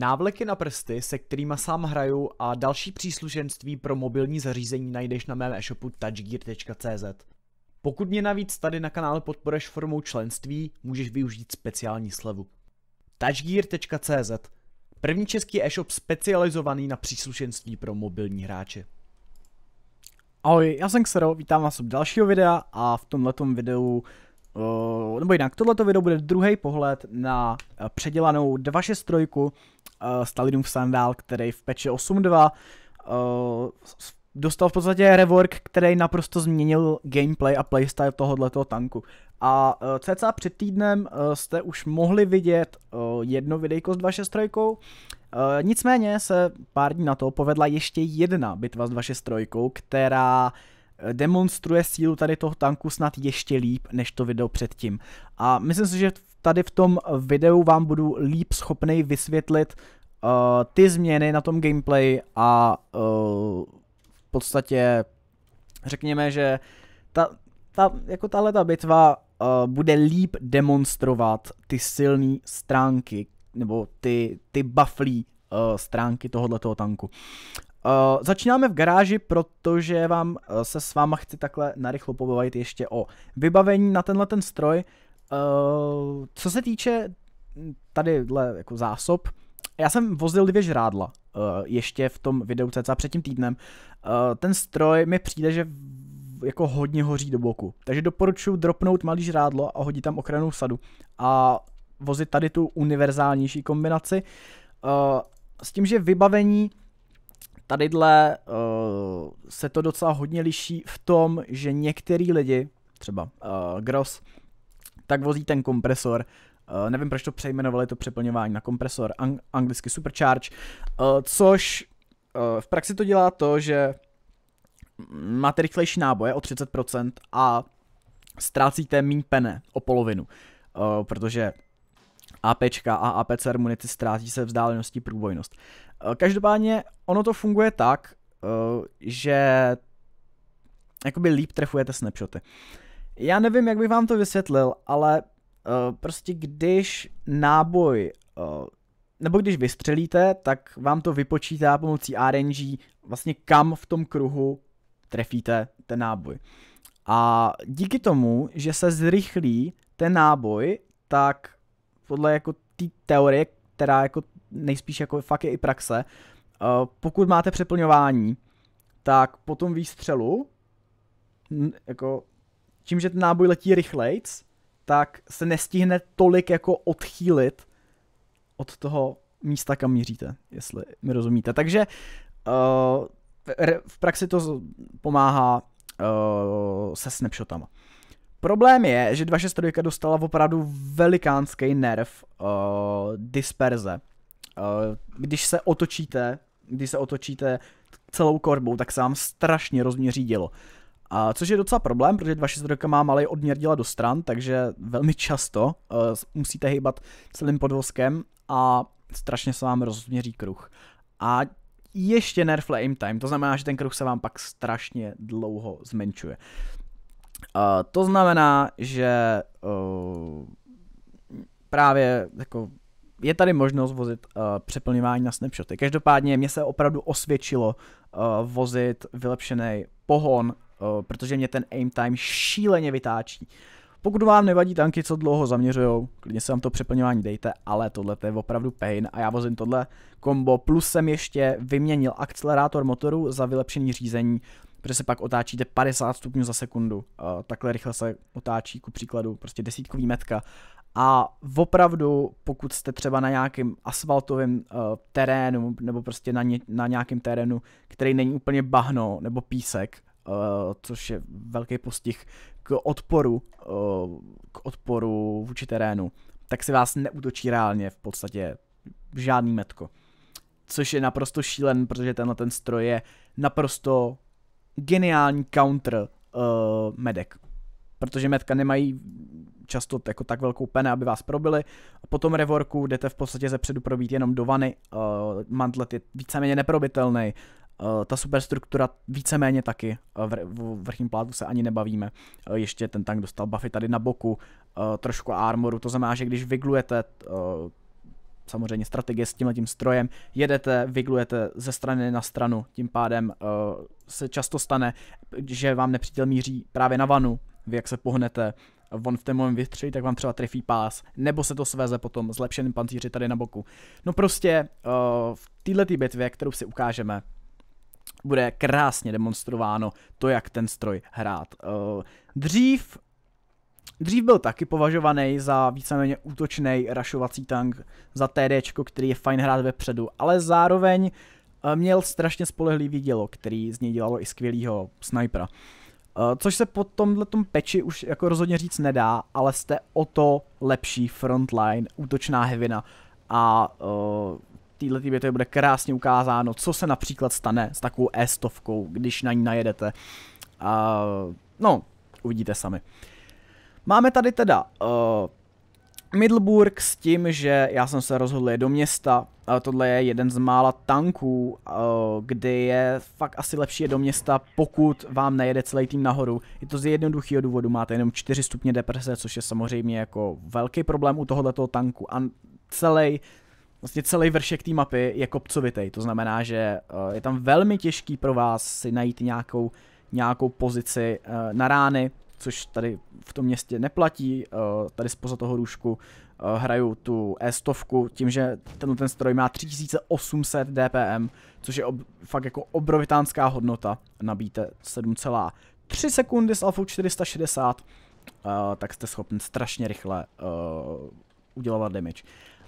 Návleky na prsty, se kterými sám hraju a další příslušenství pro mobilní zařízení najdeš na mém e-shopu touchgear.cz. Pokud mě navíc tady na kanále podporeš formou členství, můžeš využít speciální slevu. touchgear.cz První český e-shop specializovaný na příslušenství pro mobilní hráče. Ahoj, já jsem Xero, vítám vás u dalšího videa a v tomhletom videu Uh, nebo jinak, tohleto video bude druhý pohled na uh, předělanou 263 uh, eh, Stalinův sandál, který v peče 8.2 uh, dostal v podstatě rework, který naprosto změnil gameplay a playstyle tohoto tanku. A uh, cca před týdnem uh, jste už mohli vidět uh, jedno videjko s 263, Uh, nicméně se pár dní na to povedla ještě jedna bitva s 263, která demonstruje sílu tady toho tanku snad ještě líp, než to video předtím. A myslím si, že tady v tom videu vám budu líp schopný vysvětlit uh, ty změny na tom gameplay a uh, v podstatě řekněme, že ta, ta, jako tahle ta bitva uh, bude líp demonstrovat ty silné stránky, nebo ty, ty bufflí uh, stránky tohoto tanku. Uh, začínáme v garáži, protože vám uh, se s váma chci takhle narychlo pobavit ještě o vybavení na tenhle ten stroj. Uh, co se týče tady dle, jako zásob, já jsem vozil dvě žrádla uh, ještě v tom videu cca před tím týdnem. Uh, ten stroj mi přijde, že jako hodně hoří do boku. Takže doporučuji dropnout malý žrádlo a hodit tam ochranou sadu a vozit tady tu univerzálnější kombinaci. Uh, s tím, že vybavení Tadyhle uh, se to docela hodně liší v tom, že některý lidi, třeba uh, Gross, tak vozí ten kompresor, Uh, nevím, proč to přejmenovali to přeplňování na kompresor, ang- anglicky supercharge, uh, což uh, v praxi to dělá to, že máte rychlejší náboje o 30% a ztrácíte méně pene o polovinu, uh, protože APčka a AP Munity ztrácí se vzdáleností průbojnost. Eh, každopádně ono to funguje tak, eh, že jakoby líp trefujete snapshoty. Já nevím, jak bych vám to vysvětlil, ale eh, prostě když náboj nebo když vystřelíte, tak vám to vypočítá pomocí RNG vlastně kam v tom kruhu trefíte ten náboj. A díky tomu, že se zrychlí ten náboj, tak podle jako té teorie, která jako nejspíš jako fakt je i praxe, eh, pokud máte přeplňování, tak po tom výstřelu, jako tím, že ten náboj letí rychlejc, tak se nestihne tolik jako odchýlit od toho místa, kam míříte, jestli mi rozumíte. Takže uh, v praxi to pomáhá uh, se snapshotama. Problém je, že 263 dostala opravdu velikánský nerv uh, disperze. Uh, když se otočíte, když se otočíte celou korbou, tak se vám strašně rozměří dělo. A což je docela problém, protože 262 má malý odměr děla do stran, takže velmi často uh, musíte hýbat celým podvozkem a strašně se vám rozměří kruh. A ještě nerf aim time, to znamená, že ten kruh se vám pak strašně dlouho zmenšuje. Uh, to znamená, že uh, právě jako je tady možnost vozit uh, přeplňování na snapshoty. Každopádně mě se opravdu osvědčilo uh, vozit vylepšený pohon, uh, protože mě ten aim time šíleně vytáčí. Pokud vám nevadí tanky, co dlouho zaměřují, klidně se vám to přeplňování dejte, ale tohle je opravdu pain a já vozím tohle kombo. Plus jsem ještě vyměnil akcelerátor motoru za vylepšený řízení, protože se pak otáčíte 50 stupňů za sekundu. Eh, takhle rychle se otáčí ku příkladu prostě desítkový metka. A opravdu, pokud jste třeba na nějakém asfaltovém uh, terénu, nebo prostě na, ně, na nějakém terénu, který není úplně bahno nebo písek, uh, což je velký postih k odporu, uh, k odporu vůči terénu, tak si vás neutočí reálně v podstatě žádný metko. Což je naprosto šílen, protože tenhle ten stroj je naprosto geniální counter uh, medek. Protože medka nemají často jako tak velkou pene, aby vás probili. A po tom revorku jdete v podstatě ze předu probít jenom do vany. Uh, mantlet je víceméně neprobitelný. Uh, ta superstruktura víceméně taky. Uh, v vrchním plátu se ani nebavíme. Uh, ještě ten tank dostal buffy tady na boku. Uh, trošku armoru, to znamená, že když vyglujete uh, samozřejmě strategie s tímhle tím strojem, jedete, vyglujete ze strany na stranu, tím pádem uh, se často stane, že vám nepřítel míří právě na vanu, vy jak se pohnete, on v ten moment vystřelí, tak vám třeba trefí pás, nebo se to sveze potom zlepšeným pancíři tady na boku. No prostě uh, v této bitvě, kterou si ukážeme, bude krásně demonstrováno to, jak ten stroj hrát. Uh, dřív Dřív byl taky považovaný za víceméně útočný rašovací tank, za TD, který je fajn hrát vepředu, ale zároveň eh, měl strašně spolehlivý dělo, který z něj dělalo i skvělýho snajpera. Eh, což se po tomhle peči už jako rozhodně říct nedá, ale jste o to lepší frontline, útočná hevina a uh, eh, téhle tý bude krásně ukázáno, co se například stane s takovou e stovkou, když na ní najedete. Uh, no, uvidíte sami. Uh, Máme tady teda uh, eh, Middleburg s tím, že já jsem se rozhodl jít do města, Uh, tohle je jeden z mála tanků, uh, eh, kdy je fakt asi lepší je do města, pokud vám nejede celý tým nahoru. Je to z jednoduchého důvodu, máte jenom 4 stupně deprese, což je samozřejmě jako velký problém u tohoto tanku a celý vlastně celý vršek té mapy je kopcovitý, to znamená, že uh, je tam velmi těžký pro vás si najít nějakou, nějakou pozici uh, na rány, což tady v tom městě neplatí. Eh, tady spoza toho růžku eh, hraju tu E100, tím, že ten, ten stroj má 3800 dpm, což je ob, fakt jako obrovitánská hodnota. Nabíte 7,3 sekundy s alfou 460, eh, tak jste schopni strašně rychle udělovat damage.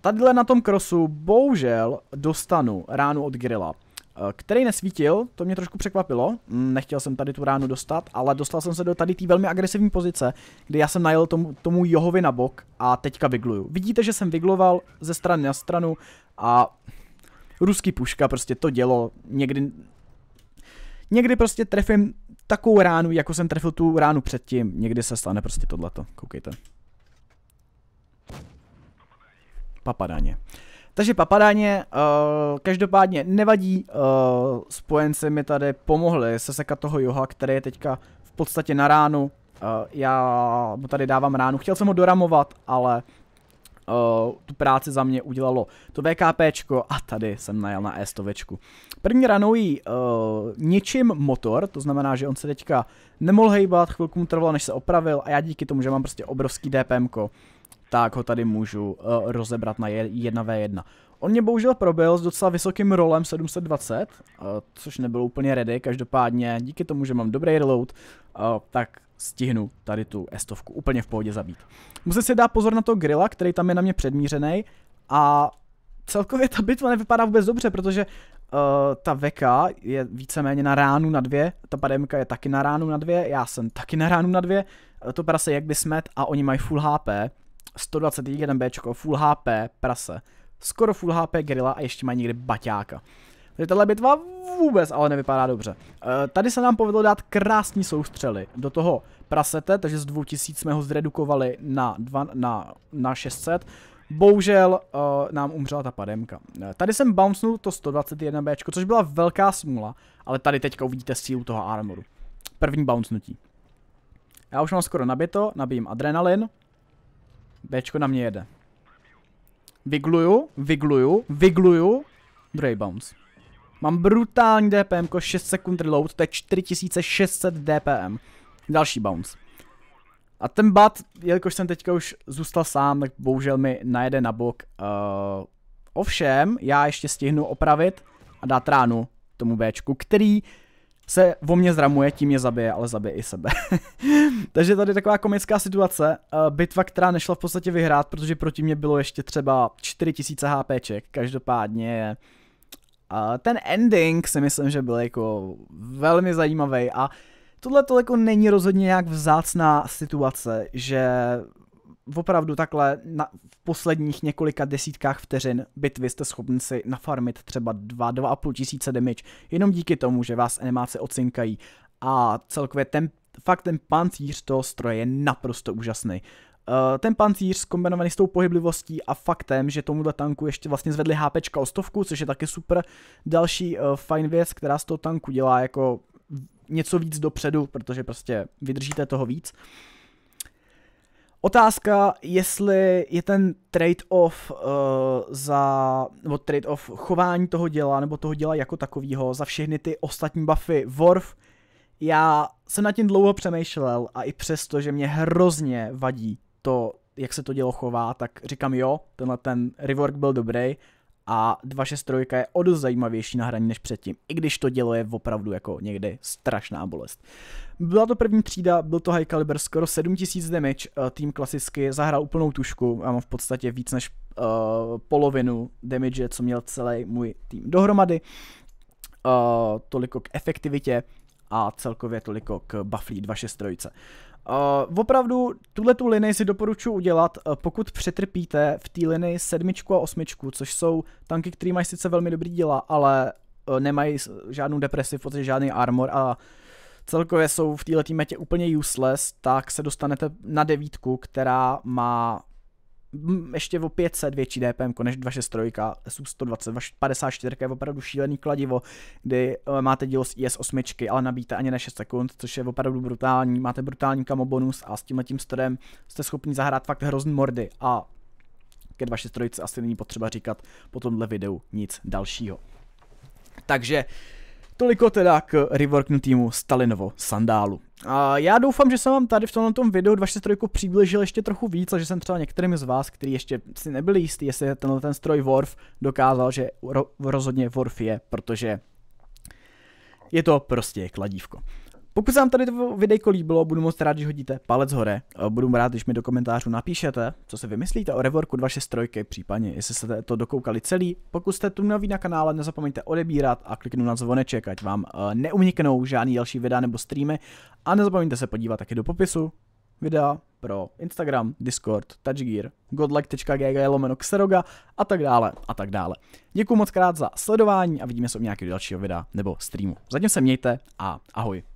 Tadyhle na tom krosu bohužel dostanu ránu od grilla Eh, který nesvítil, to mě trošku překvapilo, mm, nechtěl jsem tady tu ránu dostat, ale dostal jsem se do tady té velmi agresivní pozice, kdy já jsem najel tomu, tomu Johovi na bok a teďka vygluju. Vidíte, že jsem vygloval ze strany na stranu a ruský puška prostě to dělo, někdy, někdy prostě trefím takovou ránu, jako jsem trefil tu ránu předtím, někdy se stane prostě tohleto, koukejte. Papadáně. Takže papadáně, uh, každopádně nevadí, uh, spojenci mi tady pomohli se sekat toho Joha, který je teďka v podstatě na ránu. Uh, já mu tady dávám ránu, chtěl jsem ho doramovat, ale uh, tu práci za mě udělalo to VKPčko a tady jsem najel na estovečku. První ranou jí uh, ničím motor, to znamená, že on se teďka nemohl hejbat, chvilku mu trvalo, než se opravil a já díky tomu, že mám prostě obrovský DPMko, tak ho tady můžu uh, rozebrat na 1v1. On mě bohužel proběl s docela vysokým rolem 720, uh, eh, což nebylo úplně ready, každopádně díky tomu, že mám dobrý reload, uh, tak stihnu tady tu estovku úplně v pohodě zabít. Musím si dát pozor na to grilla, který tam je na mě předmířený a celkově ta bitva nevypadá vůbec dobře, protože uh, ta veka je víceméně na ránu na dvě, ta pademka je taky na ránu na dvě, já jsem taky na ránu na dvě, to prase jak by smet a oni mají full HP, 121 Bčko, full HP, prase, skoro full HP grilla a ještě mají někdy baťáka. Takže tahle bitva vůbec ale nevypadá dobře. E, tady se nám povedlo dát krásní soustřely do toho prasete, takže z 2000 jsme ho zredukovali na, dva, na, na 600. Bohužel uh, nám umřela ta pademka. Eh, tady jsem bouncenul to 121B, což byla velká smůla, ale tady teďka uvidíte sílu toho armoru. První bouncenutí. Já už mám skoro nabito, nabijím adrenalin. Bčko na mě jede. Vigluju, vigluju, vigluju. Dray bounce. Mám brutální DPM, 6 jako sekund reload, to je 4600 DPM. Další bounce. A ten bat, jelikož jsem teďka už zůstal sám, tak bohužel mi najede na bok. Uh, ovšem, já ještě stihnu opravit a dát ránu tomu Bčku, který se o mě zramuje, tím je zabije, ale zabije i sebe. Takže tady taková komická situace, eh, bitva, která nešla v podstatě vyhrát, protože proti mě bylo ještě třeba 4000 HPček, každopádně eh, ten ending si myslím, že byl jako velmi zajímavý a tohle to jako není rozhodně nějak vzácná situace, že opravdu takhle na, v posledních několika desítkách vteřin bitvy jste schopni si nafarmit třeba 2, 2,5 tisíce damage, jenom díky tomu, že vás animace ocinkají a celkově ten, fakt ten pancíř toho stroje je naprosto úžasný. Uh, ten pancíř zkombinovaný s tou pohyblivostí a faktem, že tomuhle tanku ještě vlastně zvedli HP o stovku, což je taky super další uh, fajn věc, která z toho tanku dělá jako něco víc dopředu, protože prostě vydržíte toho víc. Uh, Otázka, jestli je ten trade-off uh, za, nebo trade-off chování toho děla, nebo toho děla jako takového za všechny ty ostatní buffy Worf, já jsem nad tím dlouho přemýšlel a i přesto, že mě hrozně vadí to, jak se to dělo chová, tak říkám jo, tenhle ten rework byl dobrý, a 263 je o dost zajímavější na hraní než předtím, i když to dělo je opravdu jako někdy strašná bolest. Byla to první třída, byl to high caliber, skoro 7000 damage, eh, tým klasicky zahrál úplnou tušku a mám v podstatě víc než uh, polovinu damage, co měl celý můj tým dohromady. Uh, toliko k efektivitě a celkově toliko k Buffy 263. Uh, opravdu tuhle tu linii si doporučuji udělat, uh, pokud přetrpíte v té linii sedmičku a osmičku, což jsou tanky, které mají sice velmi dobrý díla, ale uh, nemají žádnou depresiv, protože žádný armor a celkově jsou v této metě úplně useless, tak se dostanete na devítku, která má ještě o 500 větší DPM než 263, SU 120, 54 je opravdu šílený kladivo, kdy eh, máte dílo z IS 8, ale nabíte ani na 6 sekund, což je opravdu brutální, máte brutální kamo bonus a s tím tím strojem jste schopni zahrát fakt hrozný mordy a ke 263 asi není potřeba říkat po tomhle videu nic dalšího. Takže toliko teda k reworknutýmu Stalinovo sandálu. A já doufám, že jsem vám tady v tomhle tom videu 23 přiblížil ještě trochu víc a že jsem třeba některým z vás, kteří ještě si nebyli jistý, jestli tenhle ten stroj Worf dokázal, že ro rozhodně Worf je, protože je to prostě kladívko. Pokud se vám tady to videjko líbilo, budu moc rád, když hodíte palec hore. Eh, budu rád, když mi do komentářů napíšete, co si vymyslíte o reworku 263, případně jestli jste to dokoukali celý. Pokud jste tu nový na kanále, nezapomeňte odebírat a kliknout na zvoneček, ať vám eh, neuniknou žádný další videa nebo streamy. A nezapomeňte se podívat taky do popisu videa pro Instagram, Discord, Touchgear, godlike.gg lomeno Xeroga a tak dále a tak dále. Děkuji moc krát za sledování a vidíme se u nějakého dalšího videa nebo streamu. Zatím se mějte a ahoj.